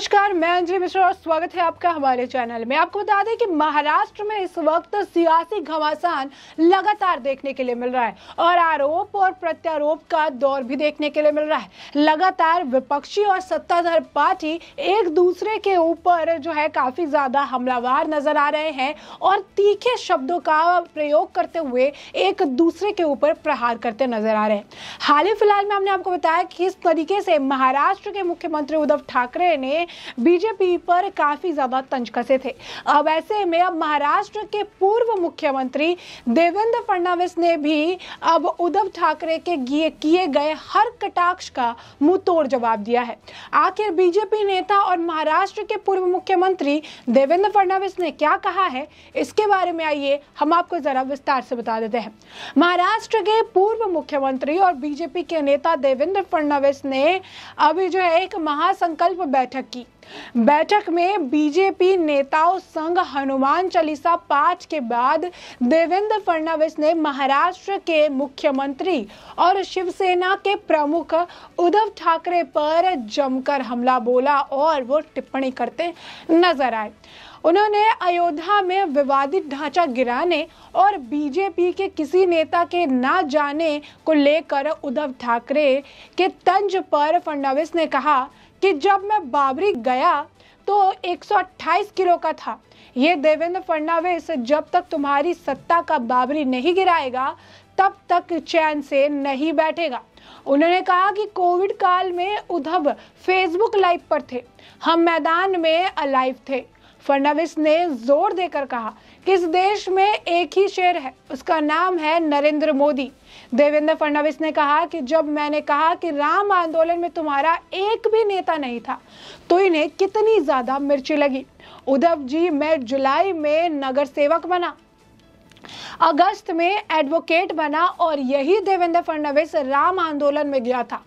नमस्कार मैं अंजलि मिश्रा और स्वागत है आपका हमारे चैनल में आपको बता दें कि महाराष्ट्र में इस वक्त सियासी घमासान लगातार देखने के लिए मिल रहा है और आरोप और प्रत्यारोप का दौर भी देखने के लिए मिल रहा है लगातार विपक्षी और सत्ताधार पार्टी एक दूसरे के ऊपर जो है काफी ज्यादा हमलावार नजर आ रहे हैं और तीखे शब्दों का प्रयोग करते हुए एक दूसरे के ऊपर प्रहार करते नजर आ रहे हैं हाल ही फिलहाल में हमने आपको बताया किस तरीके से महाराष्ट्र के मुख्यमंत्री उद्धव ठाकरे ने बीजेपी पर काफ़ी ज़्यादा तंज कसे थे अब ऐसे में अब महाराष्ट्र के पूर्व मुख्यमंत्री देवेंद्र फडणवीस ने भी अब उद्धव ठाकरे के किए गए हर कटाक्ष का मुंह जवाब दिया है आखिर बीजेपी नेता और महाराष्ट्र के पूर्व मुख्यमंत्री देवेंद्र फडणवीस ने क्या कहा है इसके बारे में आइए हम आपको जरा विस्तार से बता देते हैं महाराष्ट्र के पूर्व मुख्यमंत्री और बीजेपी के नेता देवेंद्र फडणवीस ने अभी जो है एक महासंकल्प बैठक की की बैठक में बीजेपी नेताओं संग हनुमान चालीसा पाठ के बाद देवेंद्र फडणवीस ने महाराष्ट्र के मुख्यमंत्री और शिवसेना के प्रमुख उद्धव ठाकरे पर जमकर हमला बोला और वो टिप्पणी करते नजर आए उन्होंने अयोध्या में विवादित ढांचा गिराने और बीजेपी के किसी नेता के ना जाने को लेकर उद्धव ठाकरे के तंज पर फडणवीस ने कहा कि जब मैं बाबरी गया तो 128 किलो का था ये देवेंद्र फडणवीस जब तक तुम्हारी सत्ता का बाबरी नहीं गिराएगा तब तक चैन से नहीं बैठेगा उन्होंने कहा कि कोविड काल में उद्धव फेसबुक लाइव पर थे हम मैदान में अलाइव थे फडनविस ने जोर देकर कहा कि इस देश में एक ही शेर है उसका नाम है नरेंद्र मोदी देवेंद्र फडनविस ने कहा कि जब मैंने कहा कि राम आंदोलन में तुम्हारा एक भी नेता नहीं था तो इन्हें कितनी ज्यादा मिर्ची लगी उद्धव जी मैं जुलाई में नगर सेवक बना अगस्त में एडवोकेट बना और यही देवेंद्र फडणवीस राम आंदोलन में गया था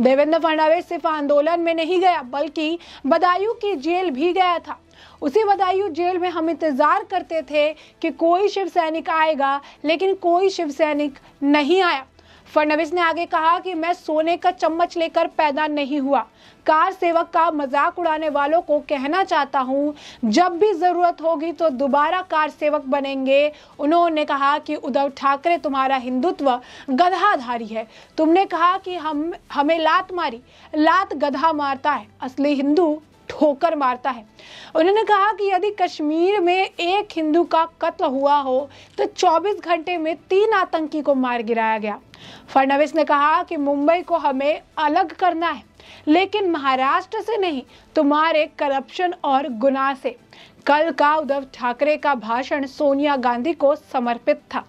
देवेंद्र फडणवीस सिर्फ आंदोलन में नहीं गया बल्कि बदायूं की जेल भी गया था उसी बदायूं जेल में हम इंतज़ार करते थे कि कोई शिव सैनिक आएगा लेकिन कोई शिव सैनिक नहीं आया फडनवीस ने आगे कहा कि मैं सोने का चम्मच लेकर पैदा नहीं हुआ कार सेवक का मजाक उड़ाने वालों को कहना चाहता हूं जब भी ज़रूरत होगी तो दोबारा कार सेवक बनेंगे उन्होंने कहा कि उद्धव ठाकरे तुम्हारा हिंदुत्व गधाधारी है तुमने कहा कि हम हमें लात मारी लात गधा मारता है असली हिंदू ठोकर मारता है उन्होंने कहा कि यदि कश्मीर में एक हिंदू का कत्ल हुआ हो तो 24 घंटे में तीन आतंकी को मार गिराया गया फडनवीस ने कहा कि मुंबई को हमें अलग करना है लेकिन महाराष्ट्र से नहीं तुम्हारे करप्शन और गुनाह से कल का उद्धव ठाकरे का भाषण सोनिया गांधी को समर्पित था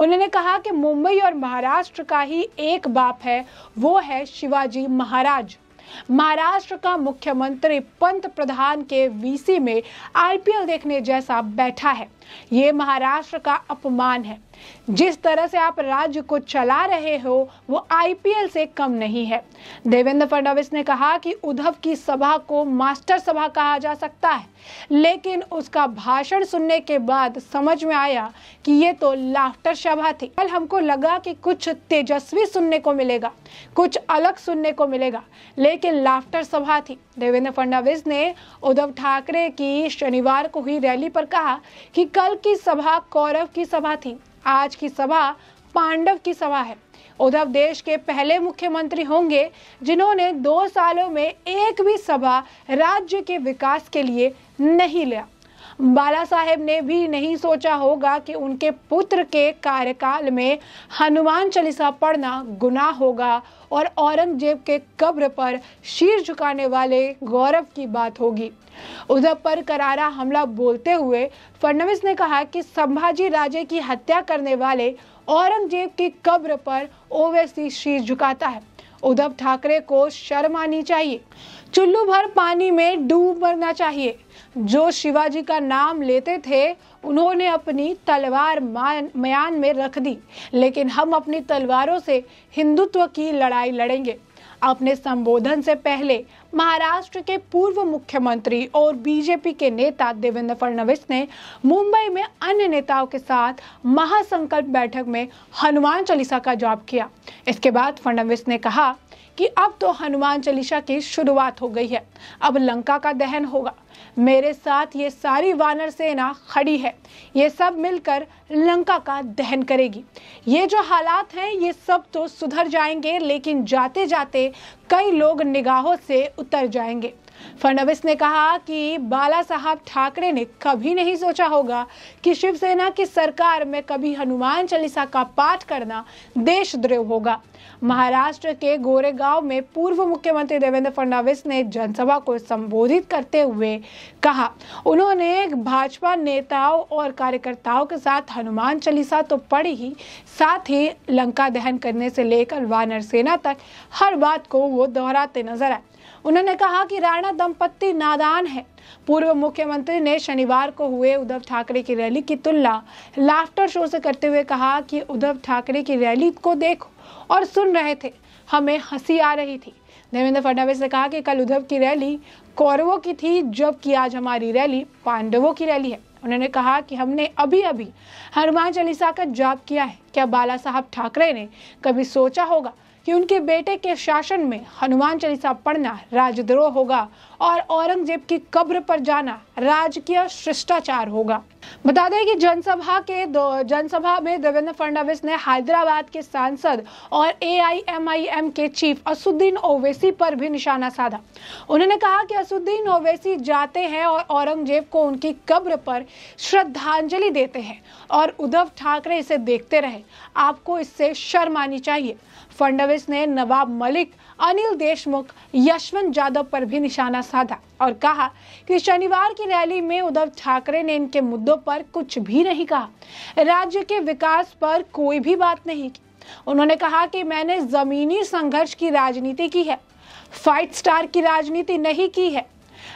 उन्होंने कहा कि मुंबई और महाराष्ट्र का ही एक बाप है वो है शिवाजी महाराज महाराष्ट्र का मुख्यमंत्री पंत प्रधान के वीसी में आईपीएल देखने जैसा बैठा है ये महाराष्ट्र का अपमान है जिस तरह से आप राज्य को चला रहे हो वो आईपीएल से कम नहीं है देवेंद्र फडणवीस ने कहा कि उद्धव की सभा को मास्टर सभा कहा जा सकता है लेकिन उसका भाषण सुनने के बाद समझ में आया कि ये तो लाफ्टर सभा थी कल हमको लगा कि कुछ तेजस्वी सुनने को मिलेगा कुछ अलग सुनने को मिलेगा लेकिन लाफ्टर सभा थी देवेंद्र फडणवीस ने उद्धव ठाकरे की शनिवार को हुई रैली पर कहा कि कल की सभा कौरव की सभा थी आज की सभा पांडव की सभा है उद्धव देश के पहले मुख्यमंत्री होंगे जिन्होंने दो सालों में एक भी सभा राज्य के विकास के लिए नहीं लिया बाला साहेब ने भी नहीं सोचा होगा कि उनके पुत्र के कार्यकाल में हनुमान चालीसा पढ़ना गुनाह होगा और औरंगजेब के कब्र पर शीर झुकाने वाले गौरव की बात होगी उधर पर करारा हमला बोलते हुए फडणवीस ने कहा कि संभाजी राजे की हत्या करने वाले औरंगजेब की कब्र पर ओवैसी शीर झुकाता है उद्धव ठाकरे को शर्म आनी चाहिए चुल्लू भर पानी में डूब मरना चाहिए जो शिवाजी का नाम लेते थे उन्होंने अपनी तलवार मयान में रख दी लेकिन हम अपनी तलवारों से हिंदुत्व की लड़ाई लड़ेंगे अपने संबोधन से पहले महाराष्ट्र के पूर्व मुख्यमंत्री और बीजेपी के नेता देवेंद्र फडणवीस ने मुंबई में अन्य नेताओं के साथ महासंकल्प बैठक में हनुमान चालीसा का जवाब किया इसके बाद फडणवीस ने कहा कि अब तो हनुमान चालीसा की शुरुआत हो गई है अब लंका का दहन होगा मेरे साथ ये सारी वानर सेना खड़ी है ये सब मिलकर लंका का दहन करेगी ये जो हालात हैं ये सब तो सुधर जाएंगे लेकिन जाते जाते कई लोग निगाहों से उतर जाएंगे फडणवीस ने कहा कि बाला साहब ठाकरे ने कभी नहीं सोचा होगा कि शिवसेना की सरकार में कभी हनुमान चालीसा का पाठ करना देशद्रोह होगा महाराष्ट्र के गोरेगांव में पूर्व मुख्यमंत्री देवेंद्र फडणवीस ने जनसभा को संबोधित करते हुए कहा उन्होंने भाजपा नेताओं और कार्यकर्ताओं के साथ हनुमान चालीसा तो पढ़ी ही साथ ही लंका दहन करने से लेकर वानर सेना तक हर बात को वो दोहराते नजर आए उन्होंने कहा कि राणा दंपत्ति नादान है पूर्व मुख्यमंत्री ने शनिवार को हुए उद्धव ठाकरे की रैली की तुलना लाफ्टर शो से करते हुए कहा कि उद्धव ठाकरे की रैली को देखो और सुन रहे थे हमें हंसी आ रही थी देवेंद्र फडणवीस ने कहा कि कल उद्धव की रैली कौरवों की थी जबकि आज हमारी रैली पांडवों की रैली है उन्होंने कहा कि हमने अभी अभी हनुमान चालीसा का जाप किया है क्या बाला साहब ठाकरे ने कभी सोचा होगा कि उनके बेटे के शासन में हनुमान चालीसा पढ़ना राजद्रोह होगा और औरंगजेब की कब्र पर जाना राजकीय शिष्टाचार होगा बता दें कि जनसभा के जनसभा में देवेंद्र फडणवीस ने हैदराबाद के सांसद और एआईएमआईएम के चीफ असुद्दीन ओवैसी पर भी निशाना साधा उन्होंने कहा कि असुद्दीन ओवैसी जाते हैं और औरंगजेब को उनकी कब्र पर श्रद्धांजलि देते हैं और उद्धव ठाकरे इसे देखते रहे आपको इससे शर्म आनी चाहिए फडणवीस ने नवाब मलिक अनिल देशमुख यशवंत जाधव पर भी निशाना साधा और कहा कि शनिवार की रैली में उद्धव ठाकरे ने इनके मुद्दों पर कुछ भी नहीं कहा राज्य के विकास पर कोई भी बात नहीं की उन्होंने कहा कि मैंने जमीनी संघर्ष की राजनीति की है फाइट स्टार की राजनीति नहीं की है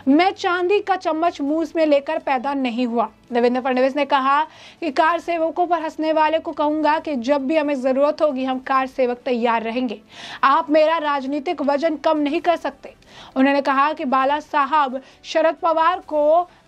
मैं चांदी का चम्मच मुंह में लेकर पैदा नहीं हुआ देवेंद्र फडणवीस ने कहा कि कार सेवकों पर हंसने वाले को कहूंगा कि जब भी हमें जरूरत होगी हम कार सेवक तैयार रहेंगे आप मेरा राजनीतिक वजन कम नहीं कर सकते उन्होंने कहा कि बाला साहब शरद पवार को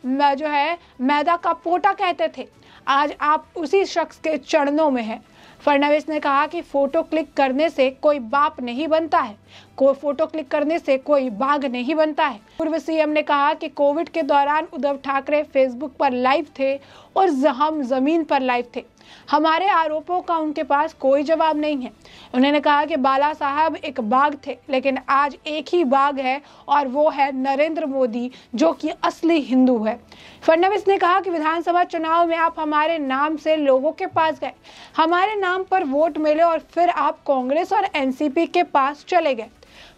जो है मैदा का पोटा कहते थे आज आप उसी शख्स के चरणों में हैं फडणवीस ने कहा कि फोटो क्लिक करने से कोई बाप नहीं बनता है को फोटो क्लिक करने से कोई बाघ नहीं बनता है पूर्व सीएम ने कहा कि कोविड के दौरान उद्धव ठाकरे फेसबुक पर लाइव थे और हम जमीन पर लाइव थे हमारे आरोपों का उनके पास कोई जवाब नहीं है उन्होंने कहा कि बाला साहब एक बाघ थे लेकिन आज एक ही बाघ है और वो है नरेंद्र मोदी जो कि असली हिंदू है फडनवीस ने कहा कि विधानसभा चुनाव में आप हमारे नाम से लोगों के पास गए हमारे नाम पर वोट मिले और फिर आप कांग्रेस और एनसीपी के पास चले गए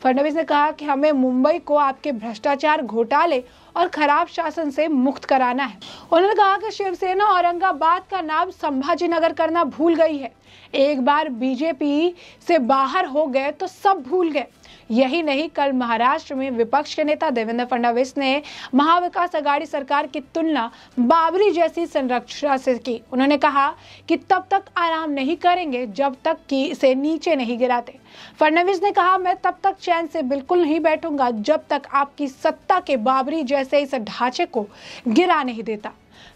फडणवीस ने कहा कि हमें मुंबई को आपके भ्रष्टाचार घोटाले और खराब शासन से मुक्त कराना है उन्होंने कहा कि शिवसेना औरंगाबाद का नाम संभाजी नगर करना भूल गई है एक बार बीजेपी से बाहर हो गए तो सब भूल गए यही नहीं कल महाराष्ट्र में विपक्ष के नेता देवेंद्र फडणवीस ने महाविकास अघाड़ी सरकार की तुलना बाबरी जैसी संरक्षा से की उन्होंने कहा कि तब तक आराम नहीं करेंगे जब तक कि इसे नीचे नहीं गिराते फडणवीस ने कहा मैं तब तक चैन से बिल्कुल नहीं बैठूंगा जब तक आपकी सत्ता के बाबरी जैसे इस ढांचे को गिरा नहीं देता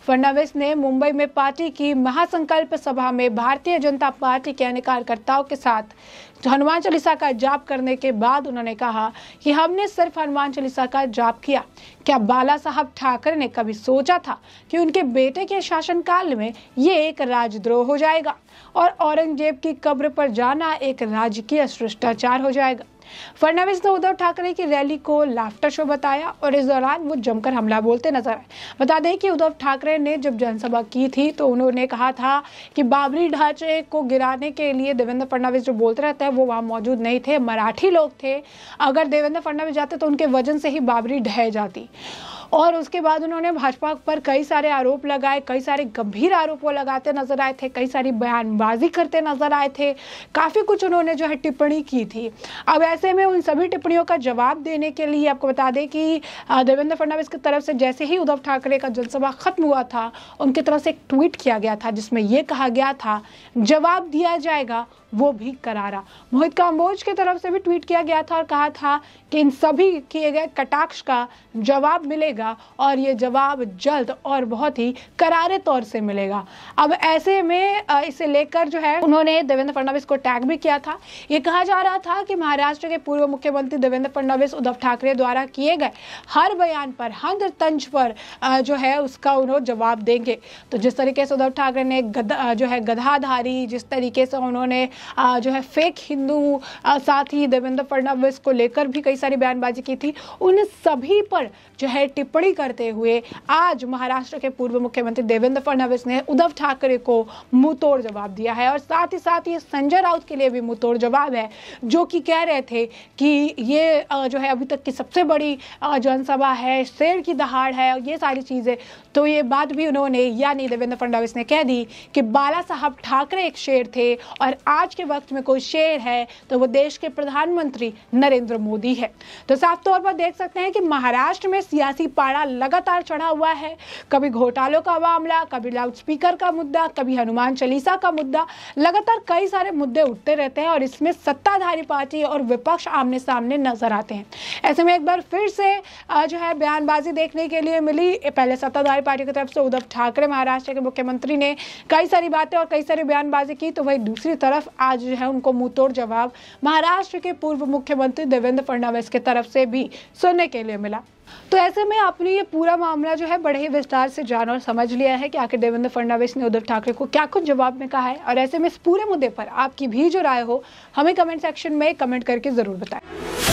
फडनवीस ने मुंबई में पार्टी की महासंकल्प सभा में भारतीय जनता पार्टी के अन्य कार्यकर्ताओं के साथ हनुमान चालीसा का जाप करने के बाद उन्होंने कहा कि हमने सिर्फ हनुमान चालीसा का जाप किया क्या बाला साहब ठाकरे ने कभी सोचा था कि उनके बेटे के शासनकाल में ये एक राजद्रोह हो जाएगा और औरंगजेब की कब्र पर जाना एक राजकीय शिष्टाचार हो जाएगा फडनवीस ने उद्धव ठाकरे की रैली को लाफ्टर शो बताया और इस दौरान वो जमकर हमला बोलते नजर आए बता दें कि उद्धव ठाकरे ने जब जनसभा की थी तो उन्होंने कहा था कि बाबरी ढांचे को गिराने के लिए देवेंद्र फडनवीस जो बोलते रहते हैं वो वहाँ मौजूद नहीं थे मराठी लोग थे अगर देवेंद्र फडनवीस जाते तो उनके वजन से ही बाबरी ढह जाती और उसके बाद उन्होंने भाजपा पर कई सारे आरोप लगाए कई सारे गंभीर आरोपों लगाते नजर आए थे कई सारी बयानबाजी करते नजर आए थे काफ़ी कुछ उन्होंने जो है टिप्पणी की थी अब ऐसे में उन सभी टिप्पणियों का जवाब देने के लिए आपको बता दें कि देवेंद्र फडणवीस की तरफ से जैसे ही उद्धव ठाकरे का जनसभा खत्म हुआ था उनकी तरफ से एक ट्वीट किया गया था जिसमें यह कहा गया था जवाब दिया जाएगा वो भी करारा मोहित काम्बोज की तरफ से भी ट्वीट किया गया था और कहा था कि इन सभी किए गए कटाक्ष का जवाब मिलेगा और ये जवाब जल्द और बहुत ही करारे तौर से मिलेगा अब ऐसे में इसे लेकर जो है उन्होंने देवेंद्र फडणवीस को टैग भी किया था ये कहा जा रहा था कि महाराष्ट्र के पूर्व मुख्यमंत्री देवेंद्र फडणवीस उद्धव ठाकरे द्वारा किए गए हर बयान पर हर तंज पर जो है उसका उन्होंने जवाब देंगे तो जिस तरीके से उद्धव ठाकरे ने गद, जो है गधाधारी जिस तरीके से उन्होंने जो है फेक हिंदू साथ ही देवेंद्र फडणवीस को लेकर भी कई सारी बयानबाजी की थी उन सभी पर जो है टिप्पणी करते हुए आज महाराष्ट्र के पूर्व मुख्यमंत्री देवेंद्र फडणवीस ने उद्धव ठाकरे को मुंह जवाब दिया है और साथ ही साथ ये संजय राउत के लिए भी मुंह जवाब है जो कि कह रहे थे कि ये जो है अभी तक की सबसे बड़ी जनसभा है शेर की दहाड़ है ये सारी चीज़ें तो ये बात भी उन्होंने यानी देवेंद्र फडणवीस ने कह दी कि बाला साहब ठाकरे एक शेर थे और आज आज के वक्त में कोई शेर है तो वो देश के प्रधानमंत्री नरेंद्र मोदी है तो साफ तौर पर देख सकते हैं कि महाराष्ट्र में सियासी पारा लगातार चढ़ा हुआ है कभी घोटालों का मामला कभी लाउडस्पीकर का मुद्दा कभी हनुमान चालीसा का मुद्दा लगातार कई सारे मुद्दे उठते रहते हैं और इसमें सत्ताधारी पार्टी और विपक्ष आमने सामने नजर आते हैं ऐसे में एक बार फिर से जो है बयानबाजी देखने के लिए मिली पहले सत्ताधारी पार्टी की तरफ से उद्धव ठाकरे महाराष्ट्र के मुख्यमंत्री ने कई सारी बातें और कई सारी बयानबाजी की तो वही दूसरी तरफ आज जो है उनको मुंह जवाब महाराष्ट्र के पूर्व मुख्यमंत्री देवेंद्र फडणवीस की तरफ से भी सुनने के लिए मिला तो ऐसे में आपने ये पूरा मामला जो है बड़े ही विस्तार से जान और समझ लिया है कि आखिर देवेंद्र फडणवीस ने उद्धव ठाकरे को क्या कुछ जवाब में कहा है और ऐसे में इस पूरे मुद्दे पर आपकी भी जो राय हो हमें कमेंट सेक्शन में कमेंट करके ज़रूर बताएं